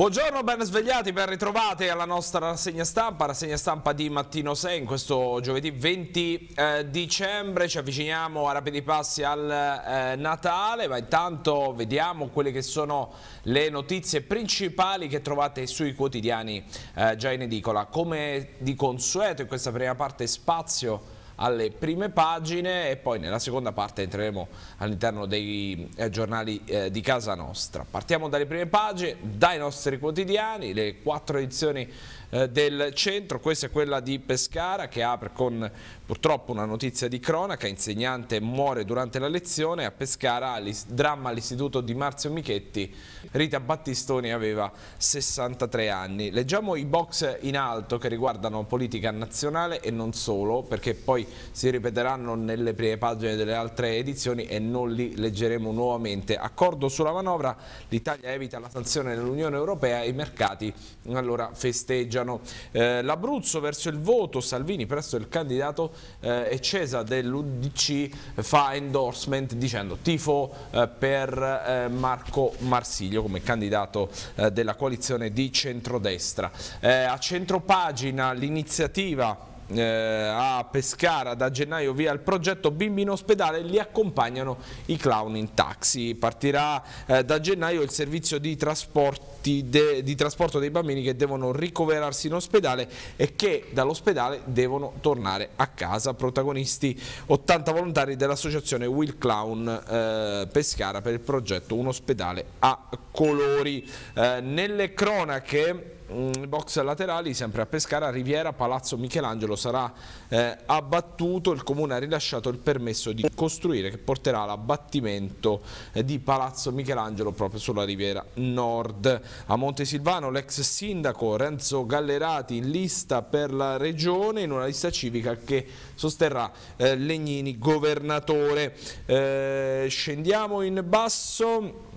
Buongiorno, ben svegliati, ben ritrovati alla nostra rassegna stampa, rassegna stampa di Mattino 6 in questo giovedì 20 eh, dicembre, ci avviciniamo a rapidi passi al eh, Natale, ma intanto vediamo quelle che sono le notizie principali che trovate sui quotidiani eh, già in edicola. Come di consueto in questa prima parte spazio alle prime pagine e poi nella seconda parte entreremo all'interno dei eh, giornali eh, di casa nostra. Partiamo dalle prime pagine, dai nostri quotidiani, le quattro edizioni eh, del centro, questa è quella di Pescara che apre con Purtroppo una notizia di cronaca, insegnante muore durante la lezione a Pescara, dramma all'istituto di Marzio Michetti, Rita Battistoni aveva 63 anni. Leggiamo i box in alto che riguardano politica nazionale e non solo, perché poi si ripeteranno nelle prime pagine delle altre edizioni e non li leggeremo nuovamente. Accordo sulla manovra, l'Italia evita la sanzione dell'Unione Europea, e i mercati allora festeggiano. Eh, L'Abruzzo verso il voto, Salvini presso il candidato eh, Eccesa dell'Udc fa endorsement dicendo tifo eh, per eh, Marco Marsiglio come candidato eh, della coalizione di centrodestra. Eh, a centropagina l'iniziativa eh, a Pescara da gennaio via il progetto Bimbi in ospedale li accompagnano i clown in taxi partirà eh, da gennaio il servizio di, de, di trasporto dei bambini che devono ricoverarsi in ospedale e che dall'ospedale devono tornare a casa protagonisti 80 volontari dell'associazione Will Clown eh, Pescara per il progetto Un ospedale a colori eh, nelle cronache Mm, box laterali sempre a Pescara, a Riviera, Palazzo Michelangelo sarà eh, abbattuto, il Comune ha rilasciato il permesso di costruire che porterà all'abbattimento eh, di Palazzo Michelangelo proprio sulla Riviera Nord. A Montesilvano l'ex sindaco Renzo Gallerati in lista per la regione in una lista civica che sosterrà eh, Legnini governatore. Eh, scendiamo in basso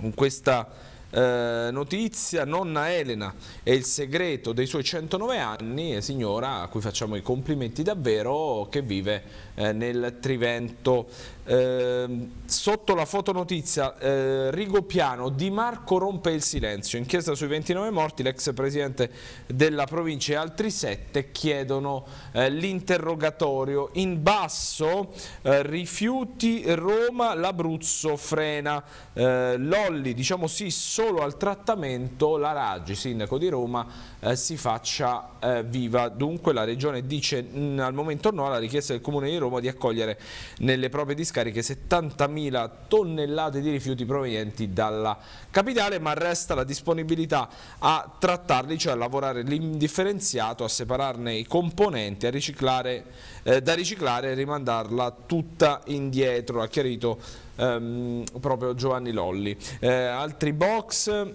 con questa eh, notizia, nonna Elena e il segreto dei suoi 109 anni, e signora a cui facciamo i complimenti davvero, che vive eh, nel Trivento. Ehm, sotto la fotonotizia eh, Rigopiano Di Marco rompe il silenzio inchiesta sui 29 morti l'ex presidente della provincia e altri 7 chiedono eh, l'interrogatorio in basso eh, rifiuti Roma l'Abruzzo frena eh, Lolli diciamo sì solo al trattamento la Raggi sindaco di Roma eh, si faccia viva dunque la regione dice mh, al momento no alla richiesta del comune di Roma di accogliere nelle proprie discariche discariche 70.000 tonnellate di rifiuti provenienti dalla capitale, ma resta la disponibilità a trattarli, cioè a lavorare l'indifferenziato, a separarne i componenti, riciclare, eh, da riciclare e rimandarla tutta indietro, ha chiarito ehm, proprio Giovanni Lolli. Eh, altri box...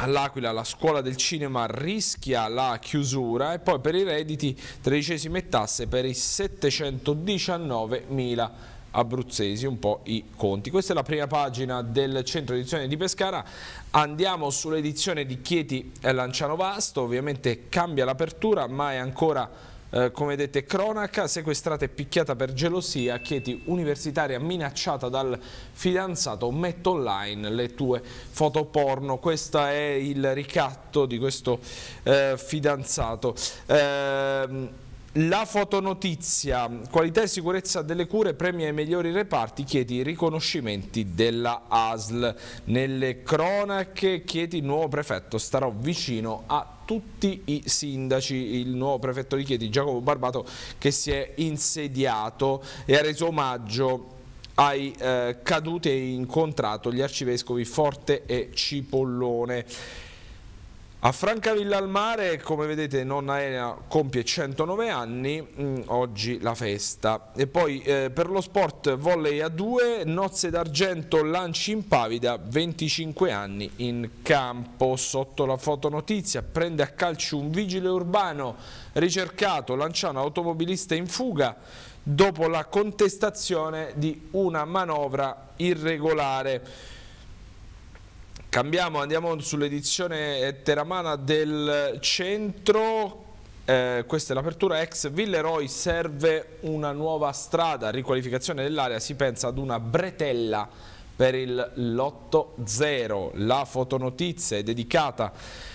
All'Aquila la scuola del cinema rischia la chiusura e poi per i redditi tredicesime tasse per i 719 mila abruzzesi un po' i conti. Questa è la prima pagina del centro edizione di Pescara, andiamo sull'edizione di Chieti e Lanciano Vasto, ovviamente cambia l'apertura ma è ancora eh, come vedete cronaca, sequestrata e picchiata per gelosia, Chieti universitaria minacciata dal fidanzato, metto online le tue foto porno, questo è il ricatto di questo eh, fidanzato. Eh, la fotonotizia, qualità e sicurezza delle cure, premia ai migliori reparti, chiedi i riconoscimenti della ASL. Nelle cronache chiedi il nuovo prefetto, starò vicino a tutti i sindaci, il nuovo prefetto di Chieti, Giacomo Barbato, che si è insediato e ha reso omaggio ai eh, caduti e incontrato gli arcivescovi Forte e Cipollone. A Francavilla al Mare, come vedete, nonna Elena compie 109 anni, mm, oggi la festa. E poi eh, per lo sport volley a 2, nozze d'argento, lanci in pavida, 25 anni in campo. Sotto la fotonotizia prende a calcio un vigile urbano ricercato, lanciano automobilista in fuga dopo la contestazione di una manovra irregolare. Cambiamo, andiamo sull'edizione eh, teramana del centro. Eh, questa è l'apertura ex Villeroi, serve una nuova strada, riqualificazione dell'area, si pensa ad una bretella per il lotto zero. La fotonotizia è dedicata,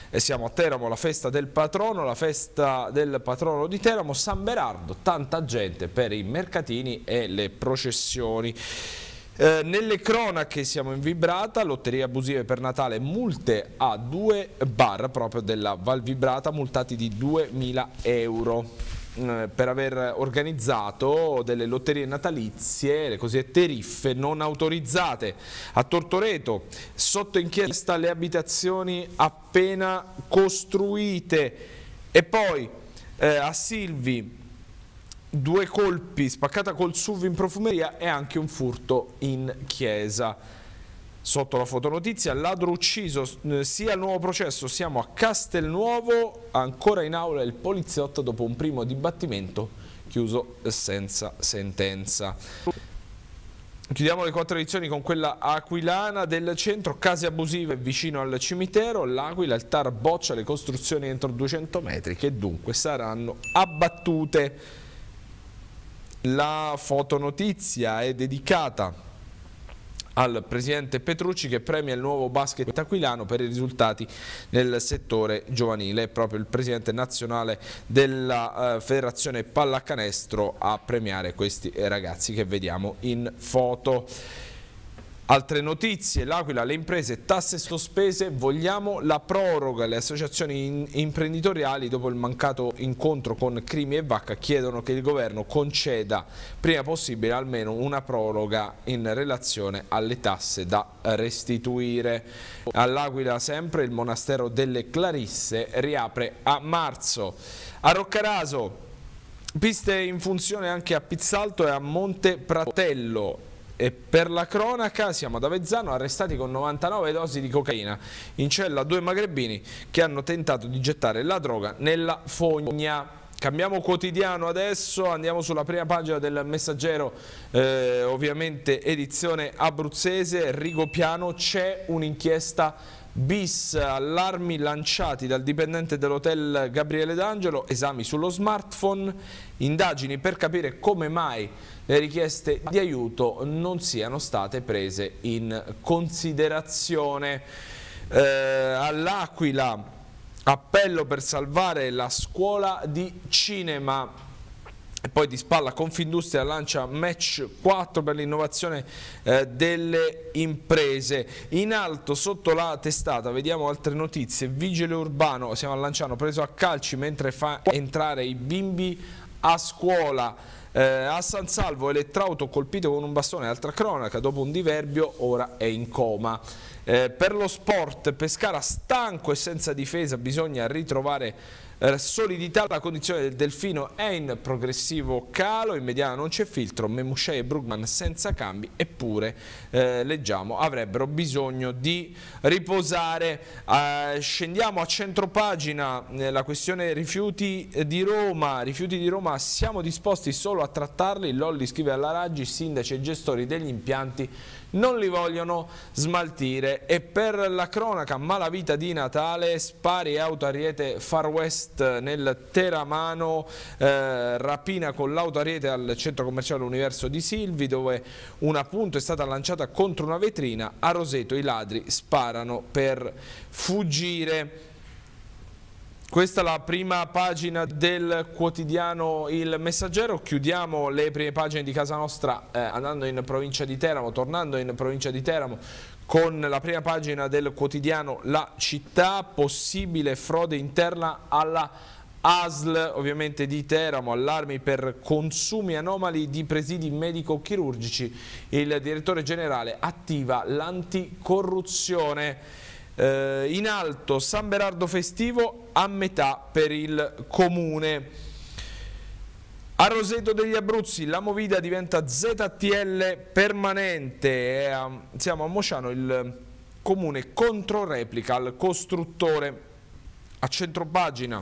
e siamo a Teramo, alla festa del patrono, la festa del patrono di Teramo, San Berardo, tanta gente per i mercatini e le processioni. Eh, nelle cronache siamo in vibrata, lotterie abusive per Natale, multe a due bar proprio della Val Vibrata, multati di 2.000 euro mm, per aver organizzato delle lotterie natalizie, le cosiddette riffe non autorizzate. A Tortoreto, sotto inchiesta le abitazioni appena costruite e poi eh, a Silvi due colpi, spaccata col SUV in profumeria e anche un furto in chiesa. Sotto la fotonotizia, ladro ucciso, eh, sia il nuovo processo, siamo a Castelnuovo, ancora in aula il poliziotto dopo un primo dibattimento chiuso senza sentenza. Chiudiamo le quattro edizioni con quella aquilana del centro, case abusive vicino al cimitero, l'Aquila, il TAR boccia le costruzioni entro 200 metri che dunque saranno abbattute. La fotonotizia è dedicata al presidente Petrucci che premia il nuovo basket aquilano per i risultati nel settore giovanile. È Proprio il presidente nazionale della eh, federazione pallacanestro a premiare questi ragazzi che vediamo in foto. Altre notizie, l'Aquila, le imprese, tasse sospese, vogliamo la proroga. Le associazioni imprenditoriali, dopo il mancato incontro con Crimi e Vacca, chiedono che il governo conceda prima possibile almeno una proroga in relazione alle tasse da restituire. All'Aquila sempre il monastero delle Clarisse riapre a marzo. A Roccaraso, piste in funzione anche a Pizzalto e a Monte Pratello e per la cronaca siamo ad Avezzano arrestati con 99 dosi di cocaina. In cella due magrebini che hanno tentato di gettare la droga nella fogna. Cambiamo quotidiano adesso, andiamo sulla prima pagina del messaggero, eh, ovviamente edizione abruzzese, Rigopiano, c'è un'inchiesta bis, allarmi lanciati dal dipendente dell'hotel Gabriele D'Angelo, esami sullo smartphone, indagini per capire come mai le richieste di aiuto non siano state prese in considerazione. Eh, All'Aquila, appello per salvare la scuola di cinema. E poi di spalla Confindustria lancia match 4 per l'innovazione eh, delle imprese. In alto sotto la testata vediamo altre notizie. Vigile Urbano, siamo a Lanciano, preso a calci mentre fa entrare i bimbi a scuola. Eh, a San Salvo elettrauto colpito con un bastone, altra cronaca, dopo un diverbio ora è in coma. Eh, per lo sport Pescara stanco e senza difesa bisogna ritrovare eh, solidità la condizione del Delfino è in progressivo calo, in mediana non c'è filtro, Memusce e Brugman senza cambi, eppure eh, leggiamo avrebbero bisogno di riposare. Eh, scendiamo a centropagina eh, la questione rifiuti eh, di Roma, rifiuti di Roma siamo disposti solo a trattarli, Lolli scrive alla Raggi, sindaci e gestori degli impianti non li vogliono smaltire e per la cronaca malavita di Natale, spari e auto ariete Far West est nel Teramano, eh, rapina con l'auto l'autoariete al centro commerciale Universo di Silvi dove una punta è stata lanciata contro una vetrina, a Roseto i ladri sparano per fuggire. Questa è la prima pagina del quotidiano Il Messaggero, chiudiamo le prime pagine di casa nostra eh, andando in provincia di Teramo, tornando in provincia di Teramo con la prima pagina del quotidiano La Città, possibile frode interna alla ASL, ovviamente di Teramo, allarmi per consumi anomali di presidi medico-chirurgici. Il direttore generale attiva l'anticorruzione. Eh, in alto San Berardo Festivo a metà per il comune. A Roseto degli Abruzzi la movida diventa ZTL permanente. Eh, a, siamo a Mociano, il comune controreplica al costruttore. A centropagina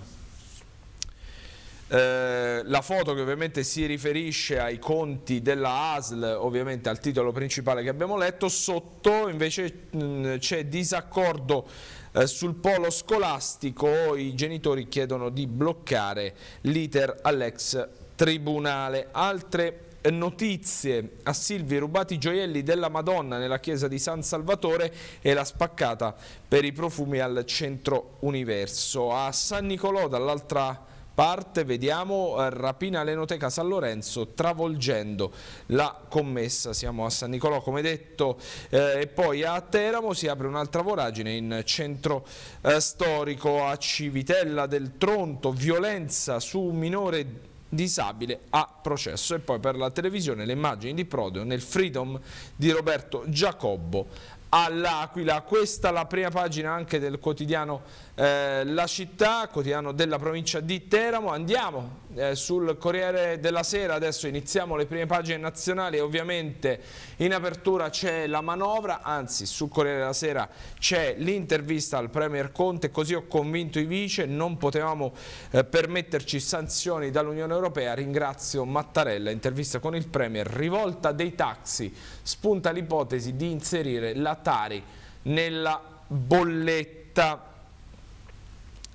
eh, la foto che ovviamente si riferisce ai conti della ASL, ovviamente al titolo principale che abbiamo letto, sotto invece mm, c'è disaccordo eh, sul polo scolastico, i genitori chiedono di bloccare l'iter all'ex tribunale. Altre notizie a Silvi rubati i gioielli della Madonna nella chiesa di San Salvatore e la spaccata per i profumi al centro universo. A San Nicolò dall'altra parte vediamo eh, rapina l'enoteca San Lorenzo travolgendo la commessa, siamo a San Nicolò come detto eh, e poi a Teramo si apre un'altra voragine in centro eh, storico a Civitella del Tronto, violenza su un minore disabile a processo. E poi per la televisione le immagini di Prodeo nel Freedom di Roberto Giacobbo all'Aquila. Questa è la prima pagina anche del quotidiano eh, la città, quotidiano della provincia di Teramo. Andiamo eh, sul Corriere della Sera, adesso iniziamo le prime pagine nazionali e ovviamente in apertura c'è la manovra, anzi sul Corriere della Sera c'è l'intervista al Premier Conte, così ho convinto i vice, non potevamo eh, permetterci sanzioni dall'Unione Europea, ringrazio Mattarella, intervista con il Premier, rivolta dei taxi, spunta l'ipotesi di inserire la Tari nella bolletta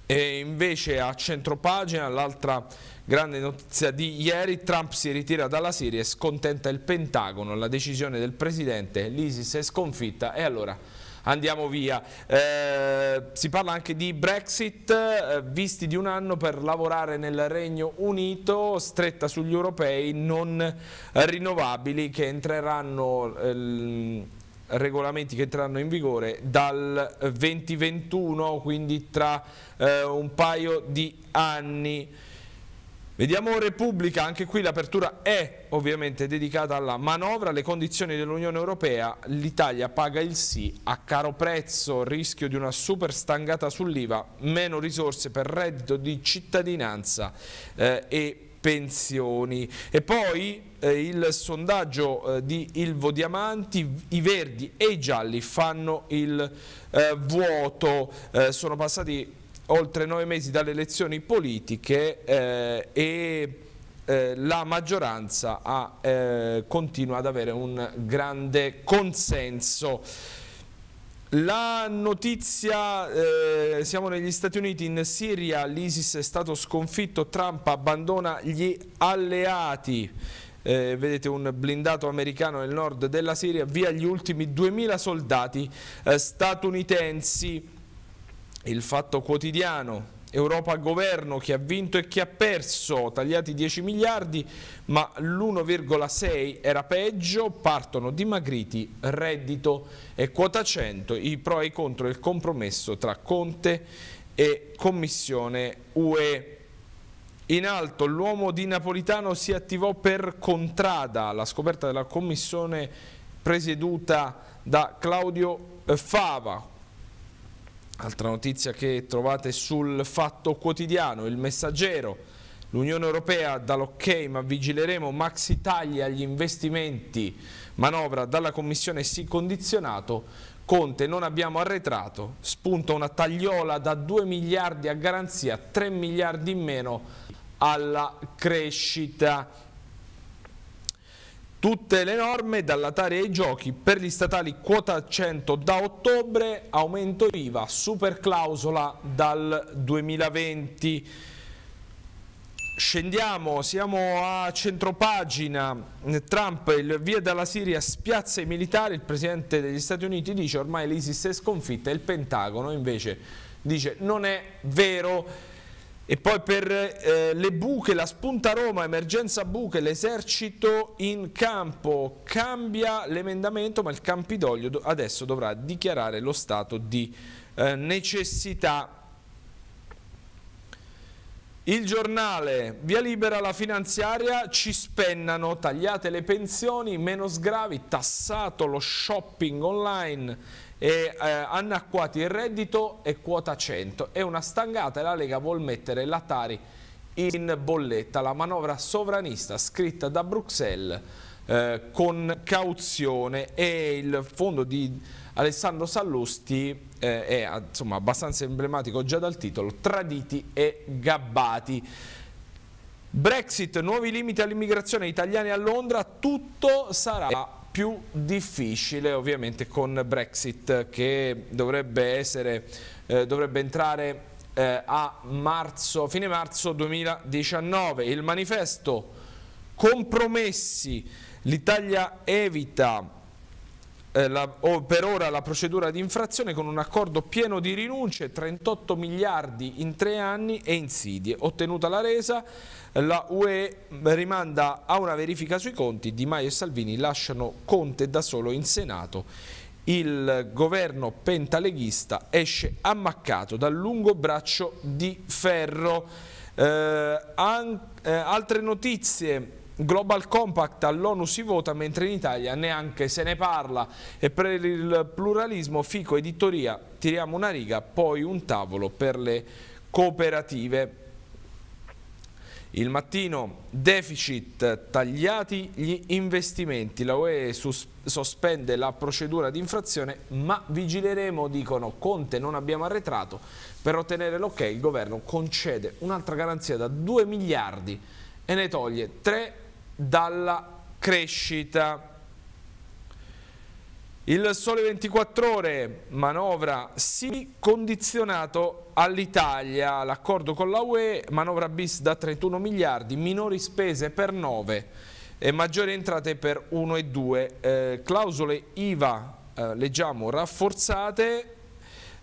e invece a centropagina l'altra grande notizia di ieri, Trump si ritira dalla Siria e scontenta il Pentagono, la decisione del presidente, l'ISIS è sconfitta e allora andiamo via. Eh, si parla anche di Brexit, eh, visti di un anno per lavorare nel Regno Unito, stretta sugli europei non rinnovabili che entreranno eh, regolamenti che entreranno in vigore dal 2021, quindi tra eh, un paio di anni. Vediamo Repubblica, anche qui l'apertura è ovviamente dedicata alla manovra, alle condizioni dell'Unione Europea, l'Italia paga il sì a caro prezzo, rischio di una super stangata sull'IVA, meno risorse per reddito di cittadinanza eh, e pensioni. E poi eh, il sondaggio eh, di Ilvo Diamanti, i verdi e i gialli fanno il eh, vuoto, eh, sono passati oltre nove mesi dalle elezioni politiche eh, e la maggioranza ha, continua ad avere un grande consenso. La notizia, eh, siamo negli Stati Uniti, in Siria l'ISIS è stato sconfitto, Trump abbandona gli alleati eh, vedete un blindato americano nel nord della Siria, via gli ultimi 2000 soldati eh, statunitensi. Il fatto quotidiano, Europa governo che ha vinto e che ha perso, tagliati 10 miliardi, ma l'1,6 era peggio, partono dimagriti reddito e quota 100, i pro e i contro il compromesso tra Conte e Commissione UE. In alto l'uomo di Napolitano si attivò per Contrada, la scoperta della commissione presieduta da Claudio eh, Fava. Altra notizia che trovate sul Fatto Quotidiano, il messaggero. L'Unione Europea dà l'ok ma vigileremo maxi tagli agli investimenti, manovra dalla Commissione sì condizionato, Conte non abbiamo arretrato, spunta una tagliola da 2 miliardi a garanzia, 3 miliardi in meno alla crescita. Tutte le norme dalla ai giochi per gli statali quota 100 da ottobre, aumento IVA, super clausola dal 2020. Scendiamo, siamo a centropagina, Trump, il via dalla Siria spiazza i militari, il presidente degli Stati Uniti dice ormai l'ISIS è sconfitta, il Pentagono invece dice non è vero. E poi per eh, le buche, la spunta Roma, emergenza buche, l'esercito in campo cambia l'emendamento ma il Campidoglio adesso dovrà dichiarare lo stato di eh, necessità. Il giornale, via libera la finanziaria, ci spennano, tagliate le pensioni, meno sgravi, tassato lo shopping online e, eh, hanno il reddito e quota 100. È una stangata e la Lega vuol mettere l'Atari in bolletta, la manovra sovranista scritta da Bruxelles eh, con cauzione e il fondo di Alessandro Sallusti eh, è insomma, abbastanza emblematico già dal titolo Traditi e gabbati. Brexit, nuovi limiti all'immigrazione italiani a Londra, tutto sarà più difficile ovviamente con Brexit che dovrebbe, essere, eh, dovrebbe entrare eh, a marzo, fine marzo 2019. Il manifesto compromessi, l'Italia evita eh, la, per ora la procedura di infrazione con un accordo pieno di rinunce, 38 miliardi in tre anni e insidie. Ottenuta la resa, la UE rimanda a una verifica sui conti, Di Maio e Salvini lasciano Conte da solo in Senato. Il governo pentaleghista esce ammaccato dal lungo braccio di ferro. Eh, an, eh, altre notizie Global Compact all'ONU si vota mentre in Italia neanche se ne parla e per il pluralismo Fico editoria tiriamo una riga poi un tavolo per le cooperative. Il mattino deficit tagliati gli investimenti, la UE sospende la procedura di infrazione ma vigileremo, dicono Conte non abbiamo arretrato, per ottenere l'ok il governo concede un'altra garanzia da 2 miliardi e ne toglie 3 dalla crescita. Il sole 24 ore, manovra sì condizionato all'Italia, l'accordo con la UE, manovra bis da 31 miliardi, minori spese per 9 e maggiori entrate per 1 1,2. Eh, clausole IVA, eh, leggiamo, rafforzate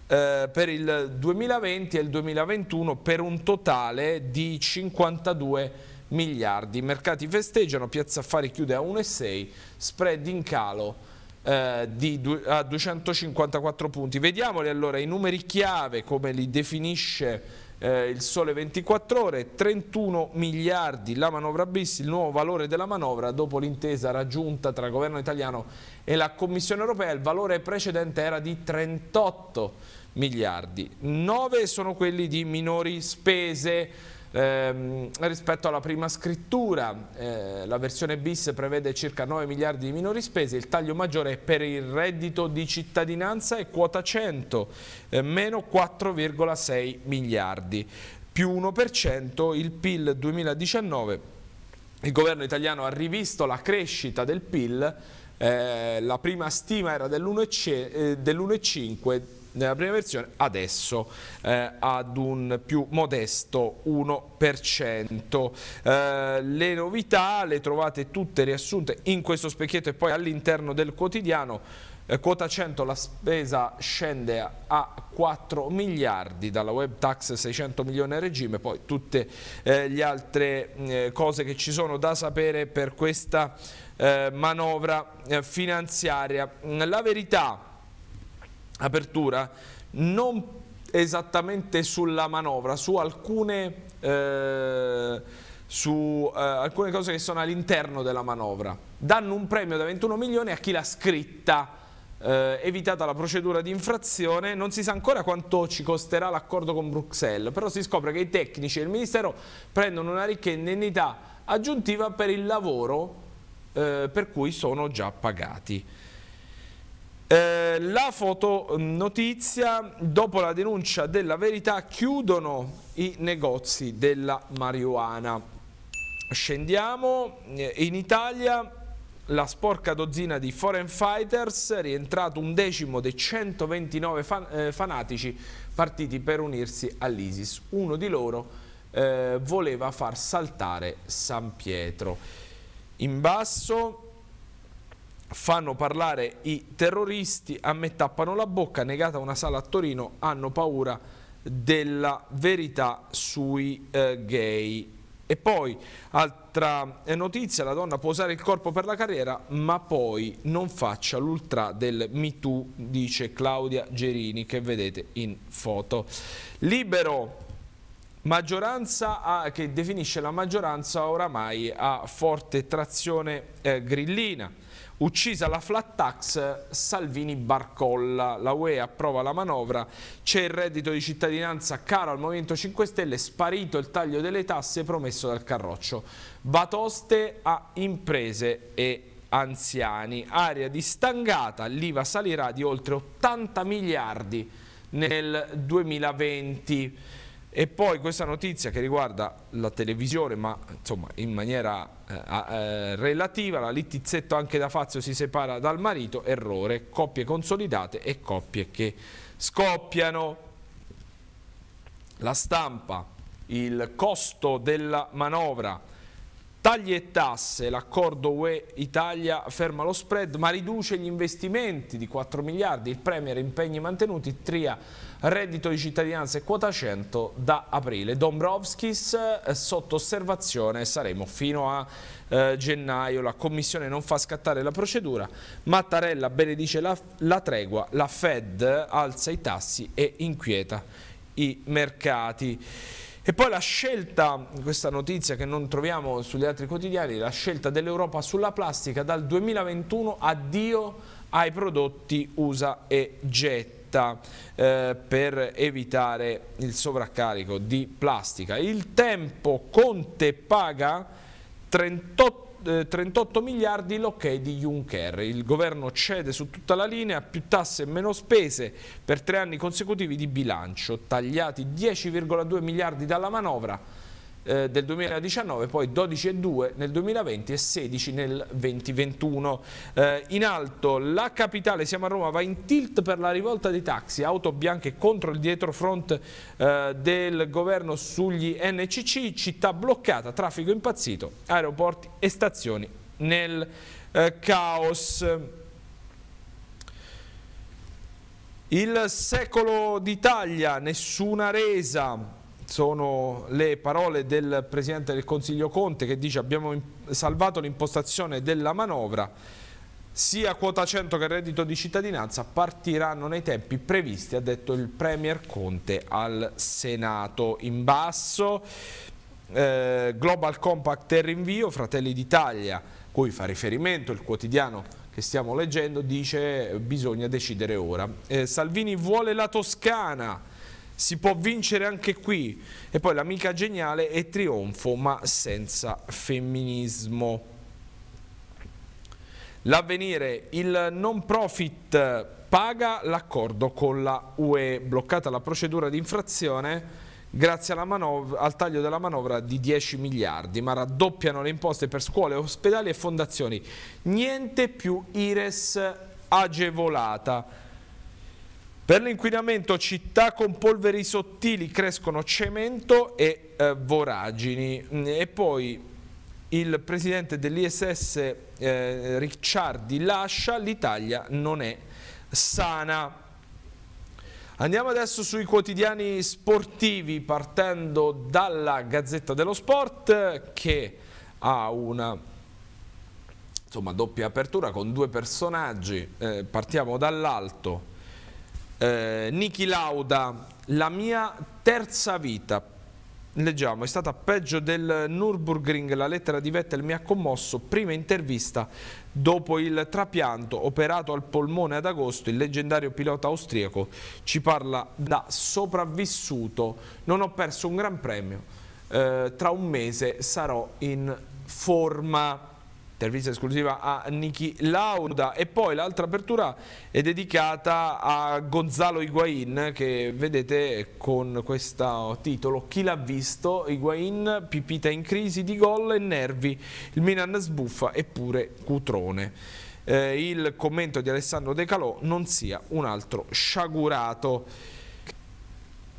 eh, per il 2020 e il 2021 per un totale di 52 miliardi. I mercati festeggiano, Piazza Affari chiude a 1,6, spread in calo eh, di, a 254 punti. Vediamoli allora i numeri chiave come li definisce eh, il sole 24 ore, 31 miliardi la manovra bis, il nuovo valore della manovra dopo l'intesa raggiunta tra il governo italiano e la Commissione europea, il valore precedente era di 38 miliardi. 9 sono quelli di minori spese, Ehm, rispetto alla prima scrittura, eh, la versione bis prevede circa 9 miliardi di minori spese, il taglio maggiore è per il reddito di cittadinanza e quota 100, eh, meno 4,6 miliardi, più 1% il PIL 2019. Il governo italiano ha rivisto la crescita del PIL, eh, la prima stima era dell'1,5, nella prima versione, adesso eh, ad un più modesto 1%. Eh, le novità le trovate tutte riassunte in questo specchietto e poi all'interno del quotidiano. Eh, quota 100 la spesa scende a 4 miliardi, dalla web tax 600 milioni a regime, poi tutte eh, le altre eh, cose che ci sono da sapere per questa eh, manovra eh, finanziaria. La verità apertura non esattamente sulla manovra, su alcune, eh, su, eh, alcune cose che sono all'interno della manovra. Danno un premio da 21 milioni a chi l'ha scritta. Eh, evitata la procedura di infrazione, non si sa ancora quanto ci costerà l'accordo con Bruxelles, però si scopre che i tecnici e il Ministero prendono una ricca indennità aggiuntiva per il lavoro eh, per cui sono già pagati. Eh, la fotonotizia, dopo la denuncia della verità, chiudono i negozi della marijuana. Scendiamo, eh, in Italia la sporca dozzina di foreign fighters, rientrato un decimo dei 129 fan, eh, fanatici partiti per unirsi all'ISIS. Uno di loro eh, voleva far saltare San Pietro. In basso fanno parlare i terroristi, a me tappano la bocca, negata una sala a Torino, hanno paura della verità sui eh, gay. E poi, altra eh, notizia, la donna può usare il corpo per la carriera, ma poi non faccia l'ultra del MeToo, dice Claudia Gerini, che vedete in foto. Libero maggioranza a, che definisce la maggioranza oramai a forte trazione eh, grillina. Uccisa la flat tax, Salvini barcolla, la UE approva la manovra, c'è il reddito di cittadinanza caro al Movimento 5 Stelle, sparito il taglio delle tasse promesso dal Carroccio. Batoste a imprese e anziani. Aria di stangata, l'IVA salirà di oltre 80 miliardi nel 2020. E poi questa notizia che riguarda la televisione, ma insomma in maniera eh, eh, relativa, la Littizzetto anche da Fazio si separa dal marito, errore, coppie consolidate e coppie che scoppiano. La stampa, il costo della manovra, tagli e tasse, l'accordo UE-Italia ferma lo spread ma riduce gli investimenti di 4 miliardi, il Premier impegni mantenuti, Tria reddito di cittadinanza e quota 100 da aprile. Dombrovskis eh, sotto osservazione saremo fino a eh, gennaio, la commissione non fa scattare la procedura, Mattarella benedice la, la tregua, la Fed alza i tassi e inquieta i mercati. E poi la scelta, questa notizia che non troviamo sugli altri quotidiani, la scelta dell'Europa sulla plastica dal 2021 addio ai prodotti USA e jet città eh, per evitare il sovraccarico di plastica. Il tempo Conte paga 38 38 eh, miliardi l'ok di Juncker. Il governo cede su tutta la linea, più tasse e meno spese per tre anni consecutivi di bilancio, tagliati 10,2 miliardi dalla manovra eh, del 2019, poi 12,2 nel 2020 e 16 nel 2021. Eh, in alto la capitale, siamo a Roma, va in tilt per la rivolta dei taxi, auto bianche contro il dietrofront eh, del governo sugli NCC, città bloccata, traffico impazzito, aeroporti e stazioni nel eh, caos. Il secolo d'Italia, nessuna resa, sono le parole del Presidente del Consiglio Conte che dice abbiamo salvato l'impostazione della manovra, sia quota 100 che reddito di cittadinanza partiranno nei tempi previsti, ha detto il Premier Conte al Senato. In basso eh, Global Compact e rinvio, Fratelli d'Italia, cui fa riferimento il quotidiano che stiamo leggendo, dice bisogna decidere ora. Eh, Salvini vuole la Toscana, si può vincere anche qui. E poi l'amica geniale è trionfo ma senza femminismo. L'avvenire, il non profit paga l'accordo con la UE, bloccata la procedura di infrazione grazie al taglio della manovra di 10 miliardi, ma raddoppiano le imposte per scuole, ospedali e fondazioni. Niente più IRES agevolata. Per l'inquinamento città con polveri sottili crescono cemento e eh, voragini. E poi il presidente dell'ISS eh, Ricciardi lascia, l'Italia non è sana. Andiamo adesso sui quotidiani sportivi partendo dalla Gazzetta dello Sport che ha una insomma, doppia apertura con due personaggi. Eh, partiamo dall'alto eh, Niki Lauda, la mia terza vita. Leggiamo, è stata peggio del Nürburgring, la lettera di Vettel mi ha commosso, prima intervista, dopo il trapianto operato al polmone ad agosto, il leggendario pilota austriaco ci parla da sopravvissuto, non ho perso un gran premio, eh, tra un mese sarò in forma intervista esclusiva a Niki Lauda e poi l'altra apertura è dedicata a Gonzalo Higuain che vedete con questo titolo Chi l'ha visto? Higuain, pipita in crisi di gol e nervi, il Milan sbuffa eppure cutrone. Eh, il commento di Alessandro De Calò non sia un altro sciagurato.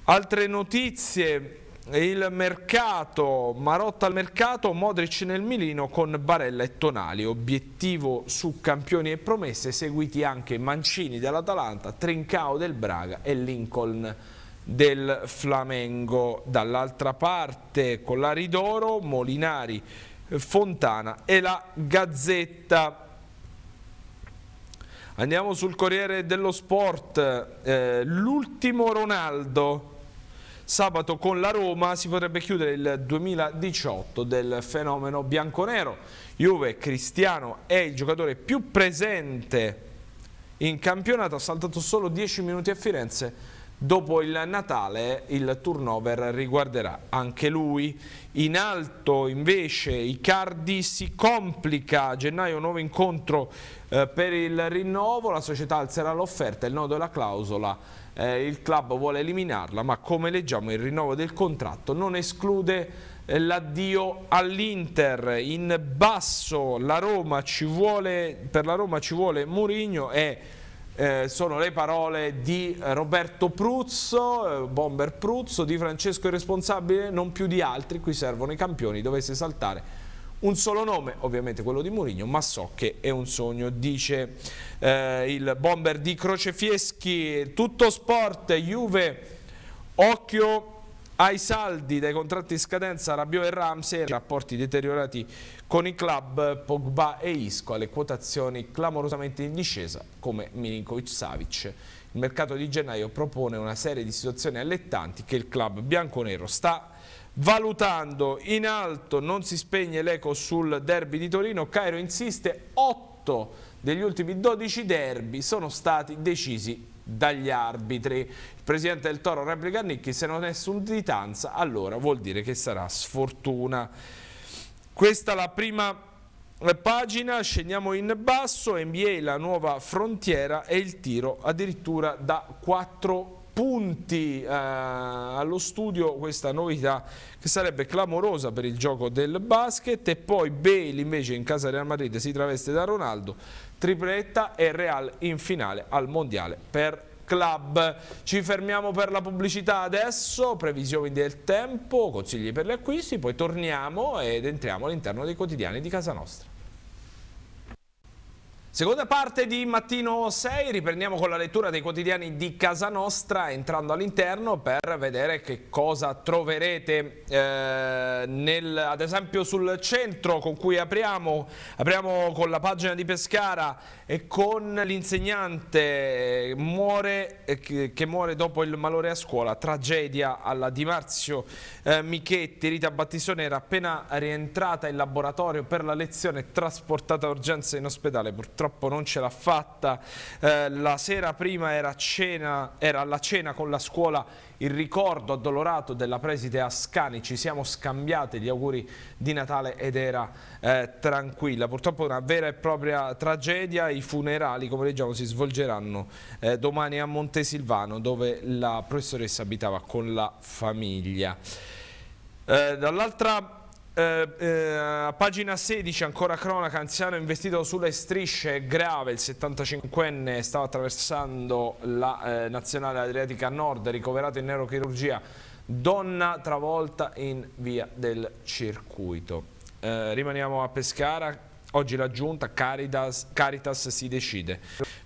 Altre notizie il mercato, Marotta al mercato, Modric nel Milino con Barella e Tonali, obiettivo su campioni e promesse, seguiti anche Mancini dell'Atalanta, Trincao del Braga e Lincoln del Flamengo. Dall'altra parte Collari d'Oro, Molinari, Fontana e la Gazzetta. Andiamo sul Corriere dello Sport, eh, l'ultimo Ronaldo sabato con la Roma si potrebbe chiudere il 2018 del fenomeno bianconero. Juve Cristiano è il giocatore più presente in campionato, ha saltato solo 10 minuti a Firenze. Dopo il Natale il turnover riguarderà anche lui. In alto invece Icardi si complica, a gennaio nuovo incontro eh, per il rinnovo, la società alzerà l'offerta, il nodo e la clausola eh, il club vuole eliminarla, ma come leggiamo il rinnovo del contratto non esclude eh, l'addio all'Inter in basso la Roma ci vuole per la Roma ci vuole Murigno e eh, sono le parole di Roberto Pruzzo, eh, Bomber Pruzzo, di Francesco il responsabile, non più di altri, qui servono i campioni, dovesse saltare un solo nome, ovviamente quello di Mourinho, ma so che è un sogno, dice eh, il bomber di Crocefieschi. Tutto sport, Juve, occhio ai saldi dai contratti in scadenza Rabiot e Ramsey, rapporti deteriorati con i club Pogba e Isco alle quotazioni clamorosamente in discesa come Milinkovic Savic. Il mercato di gennaio propone una serie di situazioni allettanti che il club bianconero sta Valutando in alto, non si spegne l'eco sul derby di Torino, Cairo insiste 8 degli ultimi 12 derby sono stati decisi dagli arbitri. Il presidente del Toro replica a Nicchi, se non è sudditanza allora vuol dire che sarà sfortuna. Questa è la prima pagina, scendiamo in basso, NBA la nuova frontiera e il tiro addirittura da 4 punti punti eh, allo studio questa novità che sarebbe clamorosa per il gioco del basket e poi Bale invece in casa Real Madrid si traveste da Ronaldo, tripletta e Real in finale al Mondiale per Club. Ci fermiamo per la pubblicità adesso, previsioni del tempo, consigli per gli acquisti, poi torniamo ed entriamo all'interno dei quotidiani di casa nostra. Seconda parte di Mattino 6, riprendiamo con la lettura dei quotidiani di casa nostra entrando all'interno per vedere che cosa troverete eh, nel, ad esempio sul centro con cui apriamo, apriamo con la pagina di Pescara e con l'insegnante eh, eh, che, che muore dopo il malore a scuola, tragedia alla Di Marzio eh, Michetti, Rita Battistone era appena rientrata in laboratorio per la lezione trasportata a urgenza in ospedale purtroppo purtroppo non ce l'ha fatta, eh, la sera prima era, cena, era alla cena con la scuola il ricordo addolorato della preside Ascani, ci siamo scambiati gli auguri di Natale ed era eh, tranquilla, purtroppo una vera e propria tragedia, i funerali come leggiamo si svolgeranno eh, domani a Montesilvano dove la professoressa abitava con la famiglia. Eh, dall'altra parte eh, eh, a pagina 16 ancora cronaca, anziano investito sulle strisce, grave, il 75enne stava attraversando la eh, nazionale adriatica nord, ricoverato in neurochirurgia, donna travolta in via del circuito. Eh, rimaniamo a Pescara, oggi la giunta Caritas, Caritas si decide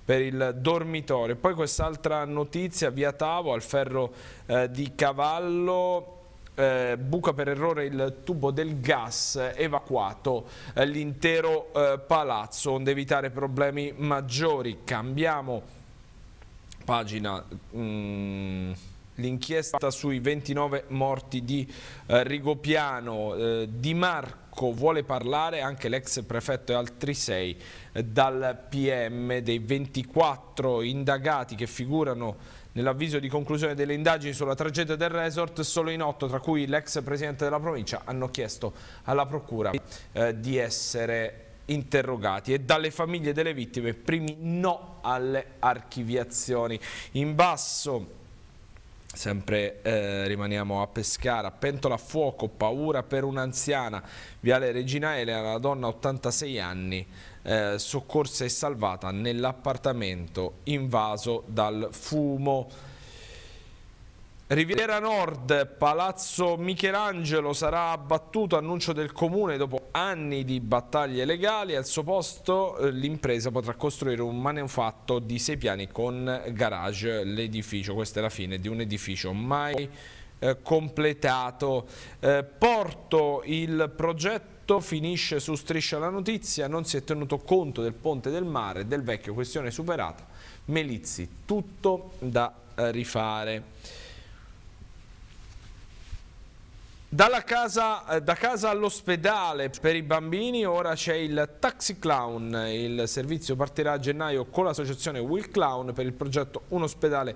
per il dormitorio. Poi quest'altra notizia, via Tavo, al ferro eh, di cavallo, eh, buca per errore il tubo del gas evacuato eh, l'intero eh, palazzo onde evitare problemi maggiori cambiamo pagina mm l'inchiesta sui 29 morti di eh, Rigopiano. Eh, di Marco vuole parlare anche l'ex prefetto e altri sei eh, dal PM dei 24 indagati che figurano Nell'avviso di conclusione delle indagini sulla tragedia del resort, solo in otto, tra cui l'ex presidente della provincia, hanno chiesto alla procura eh, di essere interrogati e dalle famiglie delle vittime primi no alle archiviazioni. In basso Sempre eh, rimaniamo a Pescara, pentola a fuoco, paura per un'anziana, viale Regina Elena, la donna 86 anni, eh, soccorsa e salvata nell'appartamento invaso dal fumo. Riviera Nord, Palazzo Michelangelo sarà abbattuto, annuncio del comune dopo anni di battaglie legali, al suo posto eh, l'impresa potrà costruire un manufatto di sei piani con garage, l'edificio, questa è la fine di un edificio mai eh, completato. Eh, Porto il progetto finisce su striscia la notizia, non si è tenuto conto del ponte del mare, del vecchio, questione superata, Melizzi, tutto da eh, rifare. Casa, eh, da casa all'ospedale per i bambini ora c'è il Taxi Clown, il servizio partirà a gennaio con l'associazione Will Clown per il progetto Un ospedale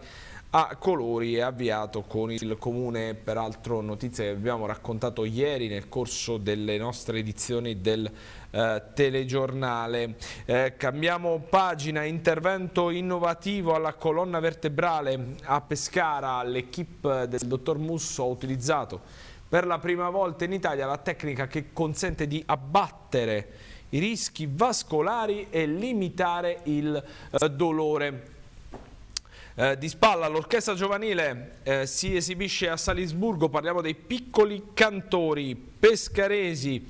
a colori e avviato con il comune, peraltro notizie che abbiamo raccontato ieri nel corso delle nostre edizioni del eh, telegiornale. Eh, cambiamo pagina, intervento innovativo alla colonna vertebrale a Pescara, l'equipe del dottor Musso ha utilizzato per la prima volta in Italia la tecnica che consente di abbattere i rischi vascolari e limitare il eh, dolore. Eh, di spalla l'orchestra giovanile eh, si esibisce a Salisburgo, parliamo dei piccoli cantori pescaresi.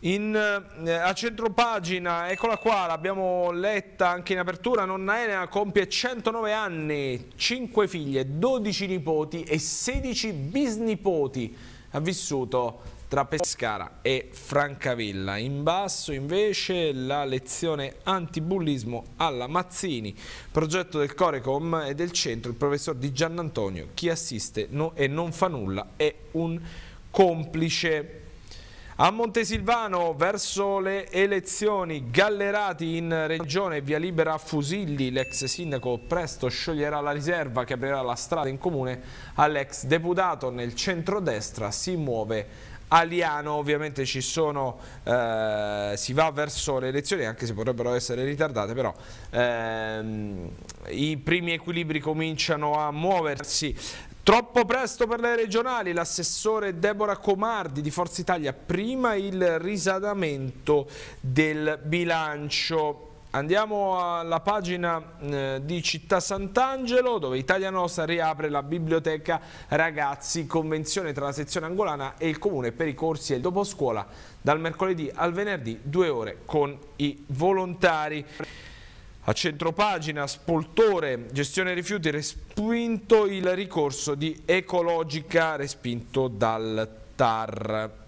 In, eh, a centropagina, eccola qua, l'abbiamo letta anche in apertura, nonna Enea compie 109 anni, 5 figlie, 12 nipoti e 16 bisnipoti. Ha vissuto tra Pescara e Francavilla. In basso invece la lezione antibullismo alla Mazzini, progetto del Corecom e del centro, il professor Di Giannantonio, chi assiste no e non fa nulla è un complice. A Montesilvano, verso le elezioni, Gallerati in regione, via libera a Fusilli, l'ex sindaco presto scioglierà la riserva che aprirà la strada in comune all'ex deputato nel centrodestra, si muove a ovviamente ci sono, eh, si va verso le elezioni anche se potrebbero essere ritardate però ehm, i primi equilibri cominciano a muoversi Troppo presto per le regionali, l'assessore Deborah Comardi di Forza Italia, prima il risadamento del bilancio. Andiamo alla pagina eh, di Città Sant'Angelo dove Italia Nostra riapre la biblioteca ragazzi, convenzione tra la sezione angolana e il comune per i corsi e il doposcuola dal mercoledì al venerdì due ore con i volontari. A centropagina, spoltore, gestione rifiuti, respinto il ricorso di Ecologica, respinto dal TAR.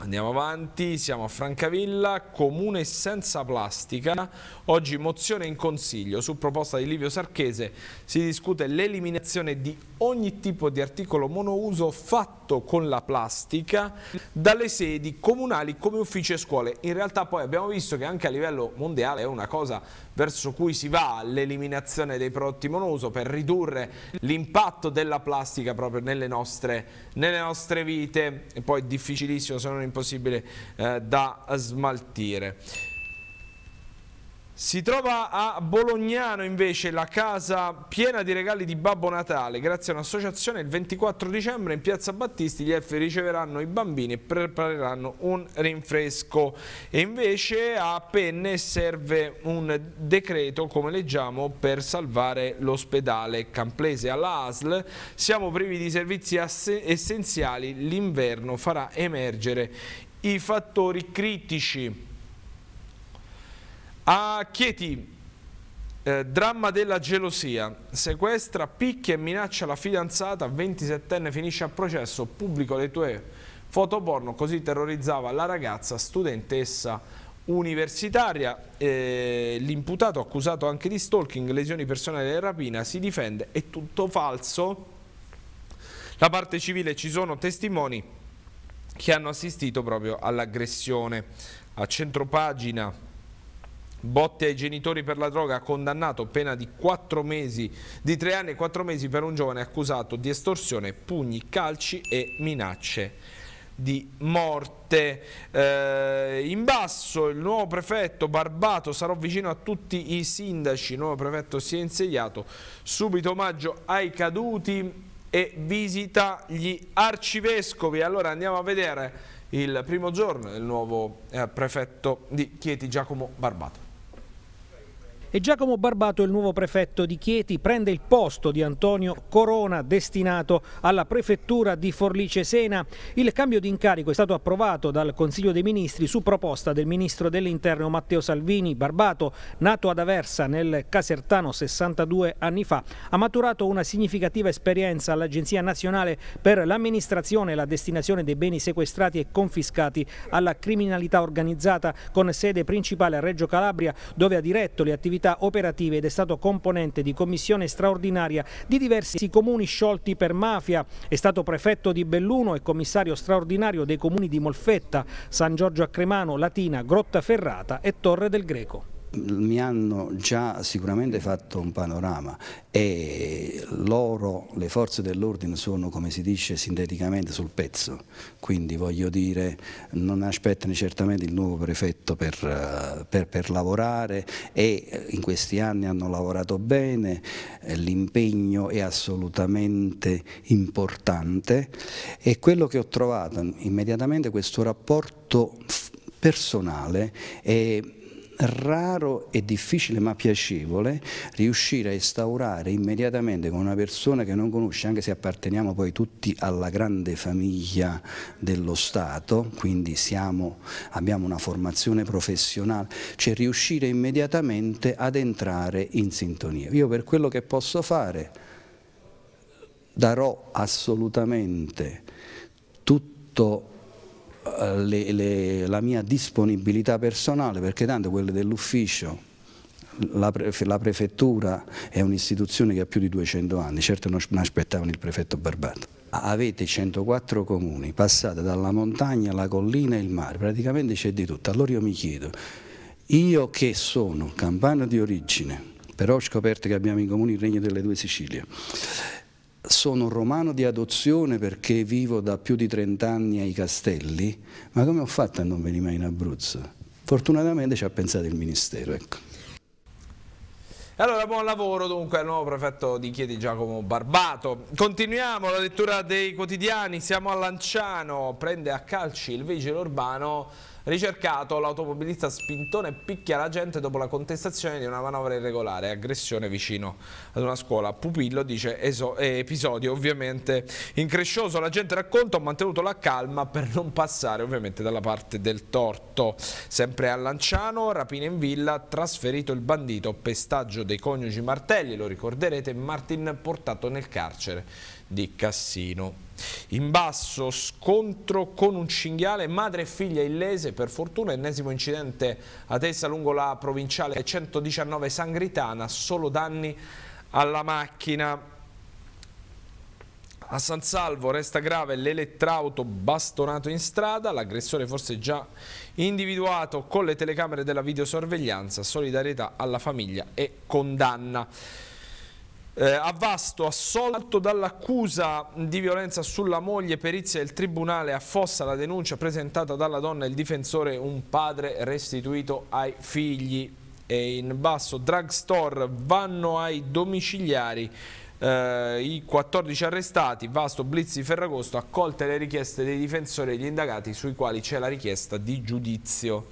Andiamo avanti, siamo a Francavilla, comune senza plastica. Oggi mozione in consiglio. Su proposta di Livio Sarchese si discute l'eliminazione di ogni tipo di articolo monouso fatto con la plastica dalle sedi comunali come uffici e scuole. In realtà poi abbiamo visto che anche a livello mondiale è una cosa verso cui si va l'eliminazione dei prodotti monouso per ridurre l'impatto della plastica proprio nelle nostre, nelle nostre vite e poi difficilissimo se non impossibile eh, da smaltire. Si trova a Bolognano invece la casa piena di regali di Babbo Natale. Grazie a un'associazione il 24 dicembre in Piazza Battisti gli F riceveranno i bambini e prepareranno un rinfresco. E invece a Penne serve un decreto, come leggiamo, per salvare l'ospedale camplese. Alla ASL siamo privi di servizi essenziali, l'inverno farà emergere i fattori critici. A Chieti, eh, dramma della gelosia, sequestra, picchia e minaccia la fidanzata, 27enne finisce a processo, pubblico le tue foto porno, così terrorizzava la ragazza studentessa universitaria, eh, l'imputato accusato anche di stalking, lesioni personali e rapina, si difende, è tutto falso. La parte civile ci sono testimoni che hanno assistito proprio all'aggressione. A centropagina Botte ai genitori per la droga, condannato pena di, 4 mesi, di 3 anni e 4 mesi per un giovane accusato di estorsione, pugni, calci e minacce di morte. Eh, in basso il nuovo prefetto Barbato, sarò vicino a tutti i sindaci, il nuovo prefetto si è insediato, subito omaggio ai caduti e visita gli arcivescovi. Allora andiamo a vedere il primo giorno del nuovo eh, prefetto di Chieti Giacomo Barbato. E Giacomo Barbato, il nuovo prefetto di Chieti, prende il posto di Antonio Corona, destinato alla prefettura di Forlì Cesena. Il cambio di incarico è stato approvato dal Consiglio dei Ministri su proposta del ministro dell'Interno Matteo Salvini. Barbato, nato ad Aversa nel Casertano 62 anni fa, ha maturato una significativa esperienza all'Agenzia Nazionale per l'amministrazione e la destinazione dei beni sequestrati e confiscati alla criminalità organizzata, con sede principale a Reggio Calabria, dove ha diretto le attività attività operative ed è stato componente di commissione straordinaria di diversi comuni sciolti per mafia. È stato prefetto di Belluno e commissario straordinario dei comuni di Molfetta, San Giorgio a Cremano, Latina, Grotta Ferrata e Torre del Greco mi hanno già sicuramente fatto un panorama e loro, le forze dell'ordine sono come si dice sinteticamente sul pezzo, quindi voglio dire non aspettano certamente il nuovo prefetto per, per, per lavorare e in questi anni hanno lavorato bene, eh, l'impegno è assolutamente importante e quello che ho trovato immediatamente questo rapporto personale e raro e difficile ma piacevole riuscire a instaurare immediatamente con una persona che non conosce, anche se apparteniamo poi tutti alla grande famiglia dello Stato, quindi siamo, abbiamo una formazione professionale, cioè riuscire immediatamente ad entrare in sintonia. Io per quello che posso fare darò assolutamente tutto eh, le, le, la mia disponibilità personale, perché tanto quelle dell'ufficio, la, pre, la, prefettura è un'istituzione che ha più di 200 anni, certo non, aspettavano il prefetto Barbato. Avete 104 comuni, passate dalla montagna, la collina e il mare, praticamente c'è di tutto. Allora io mi chiedo, io che sono campano di origine, però ho scoperto che abbiamo in comune il Regno delle Due Sicilie, sono romano di adozione perché vivo da più di 30 anni ai castelli, ma come ho fatto a non venire mai in Abruzzo? Fortunatamente ci ha pensato il Ministero. Ecco. Allora, buon lavoro dunque al nuovo prefetto di Chieti Giacomo Barbato. Continuiamo la lettura dei quotidiani, siamo a Lanciano, prende a calci il vigile urbano ricercato, l'automobilista spintone picchia la gente dopo la contestazione di una manovra irregolare, aggressione vicino ad una scuola. Pupillo dice eh, episodio ovviamente increscioso, la gente racconta ho mantenuto la calma per non passare ovviamente dalla parte del torto. Sempre a Lanciano, rapina in villa, trasferito il bandito, pestaggio dei coniugi Martelli, lo ricorderete, Martin portato nel carcere di Cassino. In basso scontro con un cinghiale, madre e figlia illese, per fortuna ennesimo incidente a testa lungo la provinciale 119 Sangritana, solo danni alla macchina. A San Salvo resta grave l'elettrauto bastonato in strada, l'aggressore forse già individuato con le telecamere della videosorveglianza, solidarietà alla famiglia e condanna. Eh, a Vasto, assolto dall'accusa di violenza sulla moglie, perizia del tribunale affossa la denuncia presentata dalla donna e il difensore, un padre restituito ai figli. E in basso, drugstore vanno ai domiciliari eh, i 14 arrestati, vasto blitz di Ferragosto, accolte le richieste dei difensori e degli indagati sui quali c'è la richiesta di giudizio.